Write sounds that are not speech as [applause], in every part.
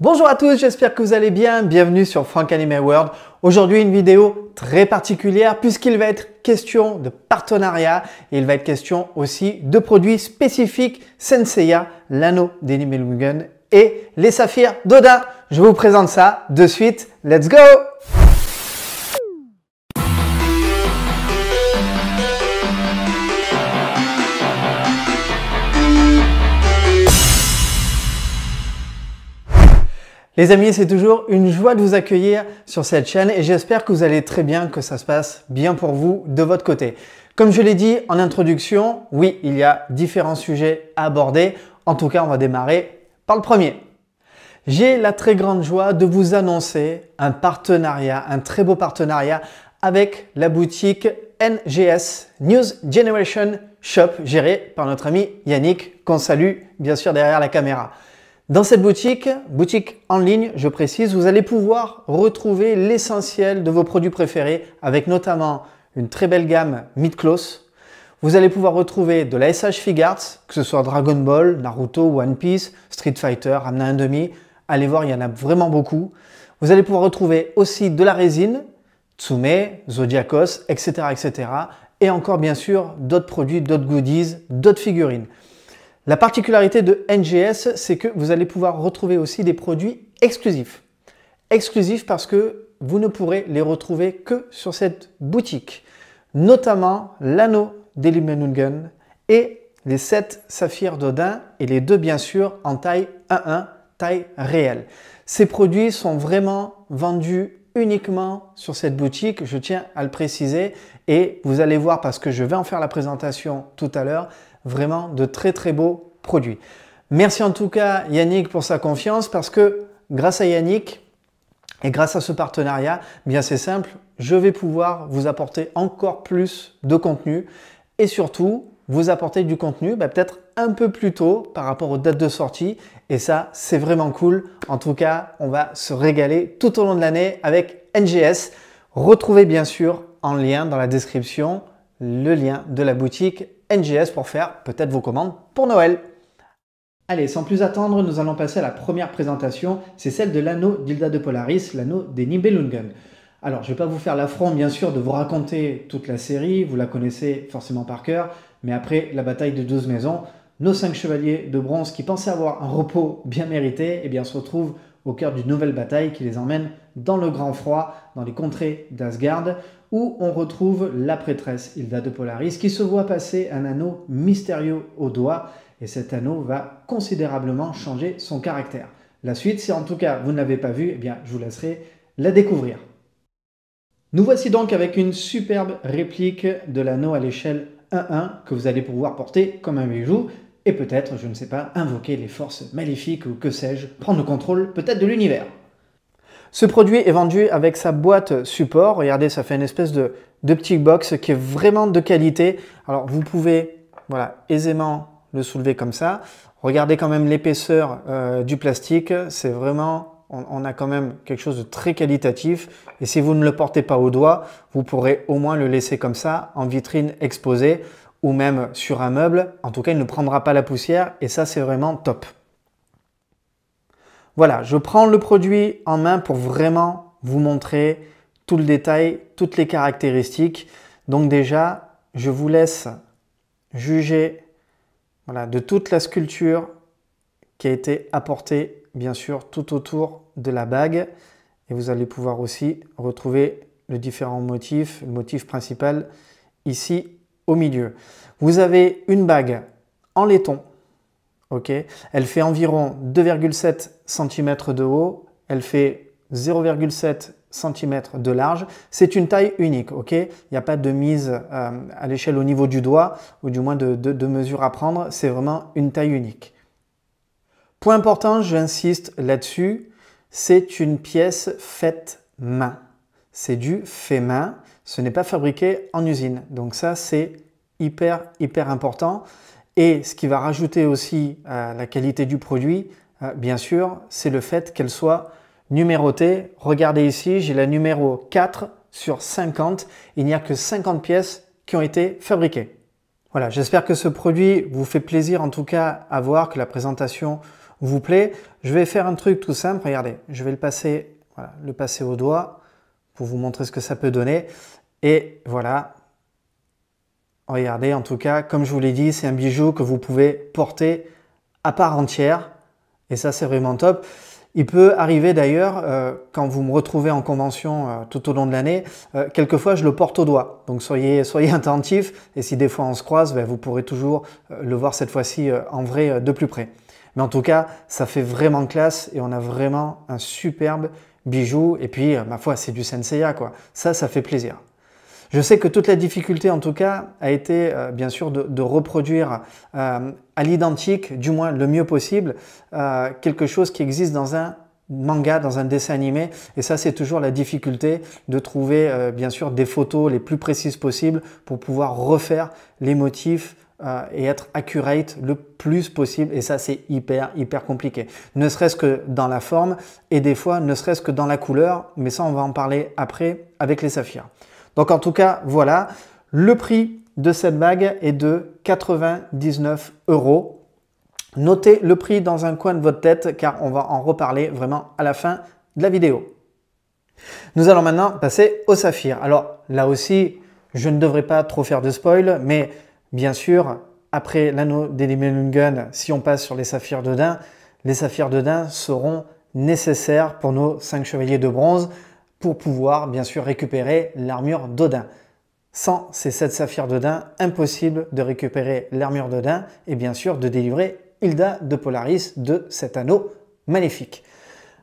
Bonjour à tous, j'espère que vous allez bien. Bienvenue sur Frank Anime World. Aujourd'hui, une vidéo très particulière puisqu'il va être question de partenariat et il va être question aussi de produits spécifiques Senseiya, l'anneau d'Enimelungen et les saphirs d'Oda. Je vous présente ça de suite. Let's go! Les amis, c'est toujours une joie de vous accueillir sur cette chaîne et j'espère que vous allez très bien, que ça se passe bien pour vous de votre côté. Comme je l'ai dit en introduction, oui, il y a différents sujets à aborder. En tout cas, on va démarrer par le premier. J'ai la très grande joie de vous annoncer un partenariat, un très beau partenariat avec la boutique NGS News Generation Shop gérée par notre ami Yannick qu'on salue bien sûr derrière la caméra. Dans cette boutique, boutique en ligne, je précise, vous allez pouvoir retrouver l'essentiel de vos produits préférés avec notamment une très belle gamme mid-close. Vous allez pouvoir retrouver de la SH Figarts, que ce soit Dragon Ball, Naruto, One Piece, Street Fighter, Amna 1,5. Allez voir, il y en a vraiment beaucoup. Vous allez pouvoir retrouver aussi de la résine, Tsume, Zodiacos, etc. etc. Et encore bien sûr d'autres produits, d'autres goodies, d'autres figurines. La particularité de NGS, c'est que vous allez pouvoir retrouver aussi des produits exclusifs. Exclusifs parce que vous ne pourrez les retrouver que sur cette boutique, notamment l'anneau d'Elimenungen et les 7 saphirs d'Odin et les deux bien sûr en taille 1-1, taille réelle. Ces produits sont vraiment vendus uniquement sur cette boutique, je tiens à le préciser, et vous allez voir parce que je vais en faire la présentation tout à l'heure, vraiment de très très beaux produits. Merci en tout cas Yannick pour sa confiance parce que grâce à Yannick et grâce à ce partenariat, eh bien c'est simple, je vais pouvoir vous apporter encore plus de contenu et surtout vous apporter du contenu bah, peut-être un peu plus tôt par rapport aux dates de sortie. Et ça, c'est vraiment cool. En tout cas, on va se régaler tout au long de l'année avec NGS. Retrouvez bien sûr en lien dans la description le lien de la boutique NGS pour faire peut-être vos commandes pour Noël. Allez, sans plus attendre, nous allons passer à la première présentation. C'est celle de l'anneau d'Hilda de Polaris, l'anneau des Nibelungen. Alors, je ne vais pas vous faire l'affront, bien sûr, de vous raconter toute la série, vous la connaissez forcément par cœur, mais après la bataille de 12 maisons, nos cinq chevaliers de bronze qui pensaient avoir un repos bien mérité, eh bien, se retrouvent au cœur d'une nouvelle bataille qui les emmène dans le grand froid, dans les contrées d'Asgard, où on retrouve la prêtresse Hilda de Polaris qui se voit passer un anneau mystérieux au doigt et cet anneau va considérablement changer son caractère. La suite, si en tout cas vous ne l'avez pas vu, eh bien, je vous laisserai la découvrir. Nous voici donc avec une superbe réplique de l'anneau à l'échelle 1-1 que vous allez pouvoir porter comme un bijou et peut-être, je ne sais pas, invoquer les forces maléfiques ou que sais-je, prendre le contrôle peut-être de l'univers. Ce produit est vendu avec sa boîte support. Regardez, ça fait une espèce de, de petite box qui est vraiment de qualité. Alors, vous pouvez voilà, aisément le soulever comme ça. Regardez quand même l'épaisseur euh, du plastique. C'est vraiment on, a quand même quelque chose de très qualitatif. Et si vous ne le portez pas au doigt, vous pourrez au moins le laisser comme ça en vitrine exposée ou même sur un meuble. En tout cas, il ne prendra pas la poussière et ça, c'est vraiment top. Voilà, je prends le produit en main pour vraiment vous montrer tout le détail, toutes les caractéristiques. Donc déjà, je vous laisse juger voilà, de toute la sculpture qui a été apportée, bien sûr, tout autour de la bague. Et vous allez pouvoir aussi retrouver les différents motifs, le motif principal ici au milieu. Vous avez une bague en laiton elle fait environ 2,7 cm de haut, elle fait 0,7 cm de large. C'est une taille unique, Il n'y a pas de mise euh, à l'échelle au niveau du doigt, ou du moins de, de, de mesure à prendre, c'est vraiment une taille unique. Point important, j'insiste là-dessus, c'est une pièce faite main. C'est du fait main, ce n'est pas fabriqué en usine. Donc ça, c'est hyper, hyper important. Et ce qui va rajouter aussi à euh, la qualité du produit, euh, bien sûr, c'est le fait qu'elle soit numérotée. Regardez ici, j'ai la numéro 4 sur 50. Il n'y a que 50 pièces qui ont été fabriquées. Voilà, j'espère que ce produit vous fait plaisir en tout cas à voir, que la présentation vous plaît. Je vais faire un truc tout simple, regardez, je vais le passer, le passer au doigt pour vous montrer ce que ça peut donner. Et voilà, Regardez, en tout cas, comme je vous l'ai dit, c'est un bijou que vous pouvez porter à part entière. Et ça, c'est vraiment top. Il peut arriver d'ailleurs, euh, quand vous me retrouvez en convention euh, tout au long de l'année, euh, quelquefois je le porte au doigt. Donc soyez, [laughs] soyez attentifs et si des fois on se croise, ben, vous pourrez toujours le voir cette fois-ci en vrai de plus près. Mais en tout cas, ça fait vraiment classe et on a vraiment un superbe bijou. Et puis, ma foi, c'est du Senseiya quoi. Ça, ça fait plaisir. Je sais que toute la difficulté, en tout cas, a été euh, bien sûr de, reproduire euh, à l'identique, du moins le mieux possible, euh, quelque chose qui existe dans un manga, dans un dessin animé. Et ça, c'est toujours la difficulté de trouver, bien sûr, des photos les plus précises possibles pour pouvoir refaire les motifs et être accurate le plus possible. Et ça, c'est hyper, hyper compliqué. Ne serait-ce que dans la forme et des fois, ne serait-ce que dans la couleur. Mais ça, on va en parler après avec les saphirs. Donc en tout cas, voilà, le prix de cette bague est de 99 euros. Notez le prix dans un coin de votre tête car on va en reparler vraiment à la fin de la vidéo. Nous allons maintenant passer au saphir. Alors là aussi, je ne devrais pas trop faire de spoil, mais bien sûr, après l'anneau d'Elimelungen, si on passe sur les saphirs de Dain, les saphirs de Dain seront nécessaires pour nos 5 chevaliers de bronze pour pouvoir bien sûr récupérer l'armure d'Odin. Sans ces 7 saphirs d'Odin, impossible de récupérer l'armure d'Odin et bien sûr de délivrer Hilda de Polaris de cet anneau magnifique.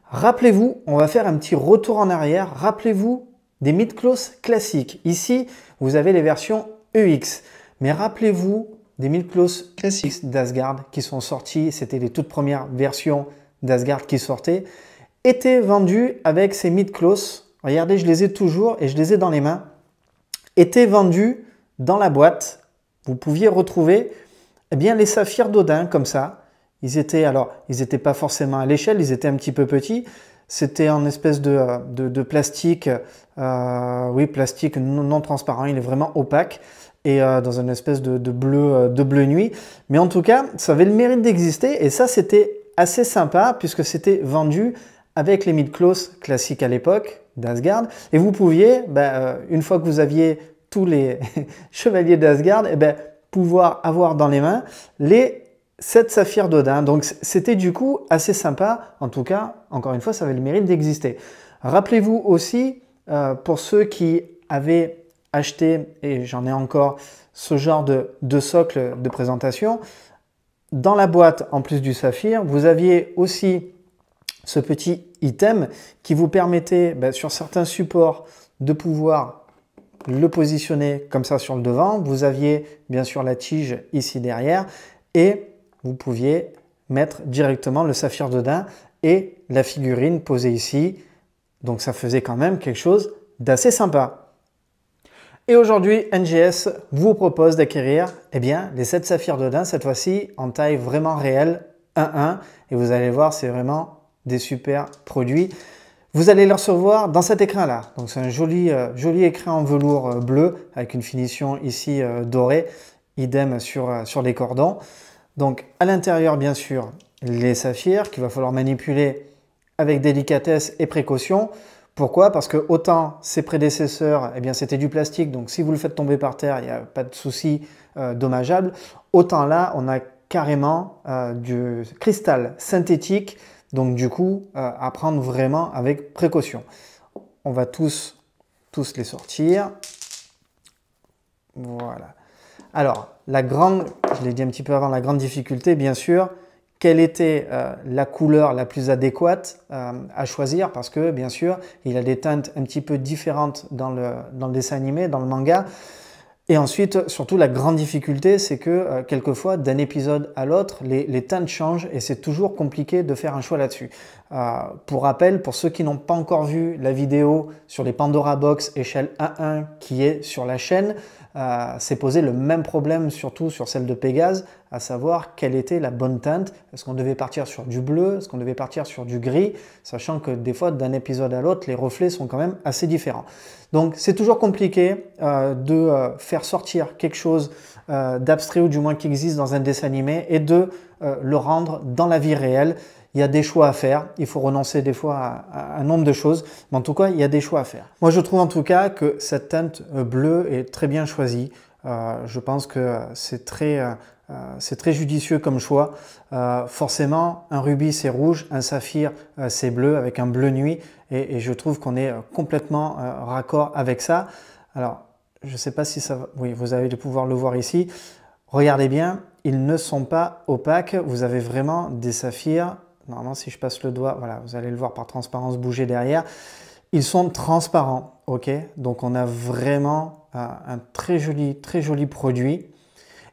Rappelez-vous, on va faire un petit retour en arrière, rappelez-vous des mid classiques. Ici, vous avez les versions EX, mais rappelez-vous des mid classiques d'Asgard qui sont sortis, c'était les toutes premières versions d'Asgard qui sortaient, étaient vendues avec ces mid-close regardez, je les ai toujours et je les ai dans les mains, étaient vendus dans la boîte. Vous pouviez retrouver eh bien, les saphirs d'Odin comme ça. Ils étaient, alors, ils n'étaient pas forcément à l'échelle, ils étaient un petit peu petits. C'était en espèce de, plastique, euh, oui, plastique non, transparent, il est vraiment opaque et euh, dans une espèce de, bleu, euh, de bleu nuit. Mais en tout cas, ça avait le mérite d'exister et ça, c'était assez sympa puisque c'était vendu avec les mid-close classiques à l'époque, d'Asgard. Et vous pouviez, ben, euh, une fois que vous aviez tous les [laughs] chevaliers d'Asgard, eh ben, pouvoir avoir dans les mains les sept saphirs d'Odin. Donc c'était du coup assez sympa. En tout cas, encore une fois, ça avait le mérite d'exister. Rappelez-vous aussi, euh, pour ceux qui avaient acheté, et j'en ai encore, ce genre de, de socle de présentation, dans la boîte, en plus du saphir, vous aviez aussi ce petit item qui vous permettait ben, sur certains supports de pouvoir le positionner comme ça sur le devant. Vous aviez bien sûr la tige ici derrière et vous pouviez mettre directement le saphir de dedans et la figurine posée ici. Donc ça faisait quand même quelque chose d'assez sympa. Et aujourd'hui, NGS vous propose d'acquérir eh bien, les 7 saphirs de dedans, cette fois-ci en taille vraiment réelle 1-1. Et vous allez voir, c'est vraiment des super produits. Vous allez le recevoir dans cet écran-là. Donc c'est un joli, euh, joli écran en velours euh, bleu avec une finition ici euh, dorée. Idem sur, les cordons. Donc à l'intérieur, bien sûr, les saphirs qu'il va falloir manipuler avec délicatesse et précaution. Pourquoi Parce que autant ses prédécesseurs, eh bien c'était du plastique, donc si vous le faites tomber par terre, il n'y a pas de souci dommageable. Autant là, on a carrément du cristal synthétique donc du coup, euh, à prendre vraiment avec précaution. On va tous, les sortir. Voilà. Alors, la grande, je l'ai dit un petit peu avant, la grande difficulté, bien sûr, quelle était euh, la couleur la plus adéquate euh, à choisir parce que bien sûr il a des teintes un petit peu différentes dans dans le dessin animé, dans le manga. Et ensuite, surtout, la grande difficulté, c'est que euh, quelquefois, d'un épisode à l'autre, les, les, temps changent et c'est toujours compliqué de faire un choix là-dessus. Euh, pour rappel, pour ceux qui n'ont pas encore vu la vidéo sur les Pandora Box échelle 1 1 qui est sur la chaîne, euh, s'est posé le même problème surtout sur celle de Pégase, à savoir quelle était la bonne teinte. Est-ce qu'on devait partir sur du bleu Est-ce qu'on devait partir sur du gris Sachant que des fois, d'un épisode à l'autre, les reflets sont quand même assez différents. Donc c'est toujours compliqué euh, de euh, faire sortir quelque chose d'abstrait ou du moins qui existe dans un dessin animé et de le rendre dans la vie réelle il y a des choix à faire. Il faut renoncer des fois à, un nombre de choses, mais en tout cas, il y a des choix à faire. Moi, je trouve en tout cas que cette teinte euh, bleue est très bien choisie. Euh, je pense que c'est très, euh, c'est très judicieux comme choix. forcément, un rubis c'est rouge, un saphir c'est bleu avec un bleu nuit, et, je trouve qu'on est complètement raccord avec ça. Alors, je ne sais pas si ça va. Oui, vous avez de pouvoir le voir ici. Regardez bien, ils ne sont pas opaques. Vous avez vraiment des saphirs Normalement, si je passe le doigt, voilà, vous allez le voir par transparence bouger derrière. Ils sont transparents, ok Donc on a vraiment euh, un très joli, très joli produit.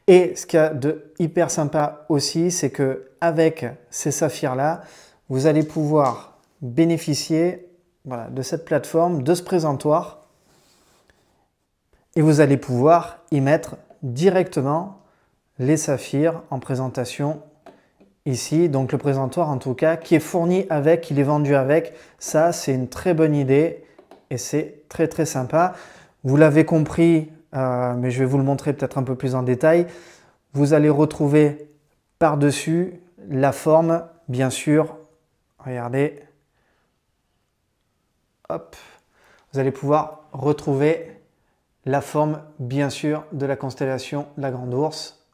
Et ce qu'il y a de hyper sympa aussi, c'est que avec ces saphirs-là, vous allez pouvoir bénéficier de cette plateforme, de ce présentoir. Et vous allez pouvoir y mettre directement les saphirs en présentation ici, donc le présentoir en tout cas, qui est fourni avec, il est vendu avec. Ça, c'est une très bonne idée et c'est très très sympa. Vous l'avez compris, euh, mais je vais vous le montrer peut-être un peu plus en détail. Vous allez retrouver par-dessus la forme, bien sûr. Regardez. Hop. Vous allez pouvoir retrouver la forme, bien sûr, de la constellation la Grande Ourse.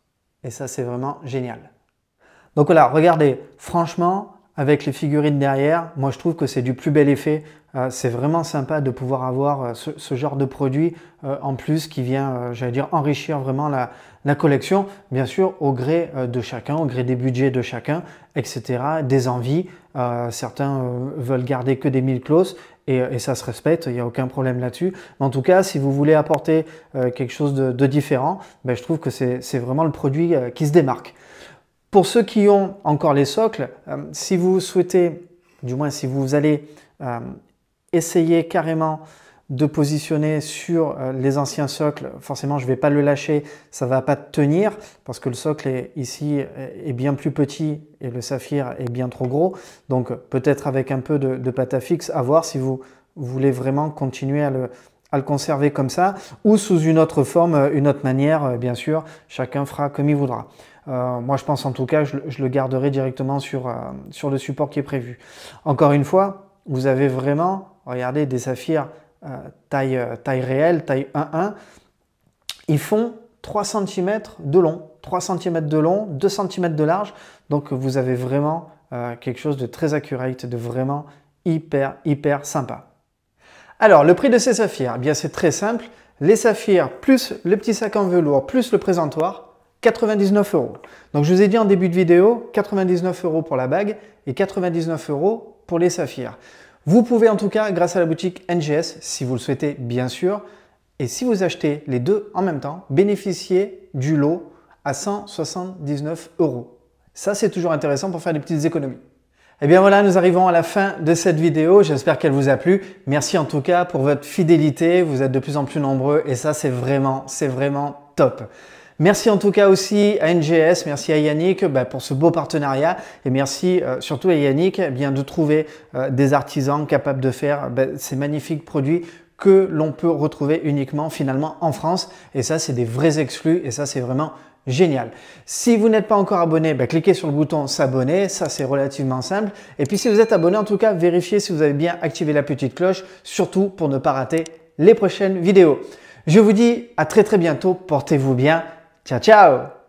Et ça, c'est vraiment génial. Donc voilà, regardez, franchement, avec les figurines derrière, moi je trouve que c'est du plus bel effet. Euh, c'est vraiment sympa de pouvoir avoir euh, ce, genre de produit euh, en plus qui vient, j'allais dire, enrichir vraiment la, collection, bien sûr, au gré de chacun, au gré des budgets de chacun, etc., des envies. certains veulent garder que des mille clauses et, ça se respecte, il n'y a aucun problème là-dessus. En tout cas, si vous voulez apporter quelque chose de, différent, ben, je trouve que c'est vraiment le produit qui se démarque. Pour ceux qui ont encore les socles, euh, si vous souhaitez, du moins si vous allez euh, essayer carrément de positionner sur euh, les anciens socles, forcément je ne vais pas le lâcher, ça ne va pas tenir parce que le socle ici est bien plus petit et le saphir est bien trop gros. Donc peut-être avec un peu de, pâte à fixe, à voir si vous voulez vraiment continuer à le conserver comme ça ou sous une autre forme, une autre manière, bien sûr, chacun fera comme il voudra. Euh, moi, je pense en tout cas, je, le garderai directement euh, sur, le support qui est prévu. Encore une fois, vous avez vraiment, regardez, des saphirs euh, taille, réelle, taille 1-1. Ils font 3 cm de long, 3 cm de long, 2 cm de large. Donc, vous avez vraiment quelque chose de très accurate, de vraiment hyper, hyper sympa. Alors, le prix de ces saphirs, eh bien c'est très simple. Les saphirs plus le petit sac en velours plus le présentoir, 99 euros. Donc je vous ai dit en début de vidéo, 99 euros pour la bague et 99 euros pour les saphirs. Vous pouvez en tout cas, grâce à la boutique NGS, si vous le souhaitez bien sûr, et si vous achetez les deux en même temps, bénéficier du lot à 179 euros. Ça, c'est toujours intéressant pour faire des petites économies. Et eh bien voilà, nous arrivons à la fin de cette vidéo. J'espère qu'elle vous a plu. Merci en tout cas pour votre fidélité. Vous êtes de plus en plus nombreux et ça, c'est vraiment, c'est vraiment top. Merci en tout cas aussi à NGS, merci à Yannick bah, pour ce beau partenariat et merci euh, surtout à Yannick eh bien, de trouver euh, des artisans capables de faire bah, ces magnifiques produits que l'on peut retrouver uniquement finalement en France. Et ça, c'est des vrais exclus et ça, c'est vraiment génial. Si vous n'êtes pas encore abonné, bah, cliquez sur le bouton s'abonner, ça c'est relativement simple. Et puis si vous êtes abonné, en tout cas, vérifiez si vous avez bien activé la petite cloche, surtout pour ne pas rater les prochaines vidéos. Je vous dis à très très bientôt, portez-vous bien Ciao ciao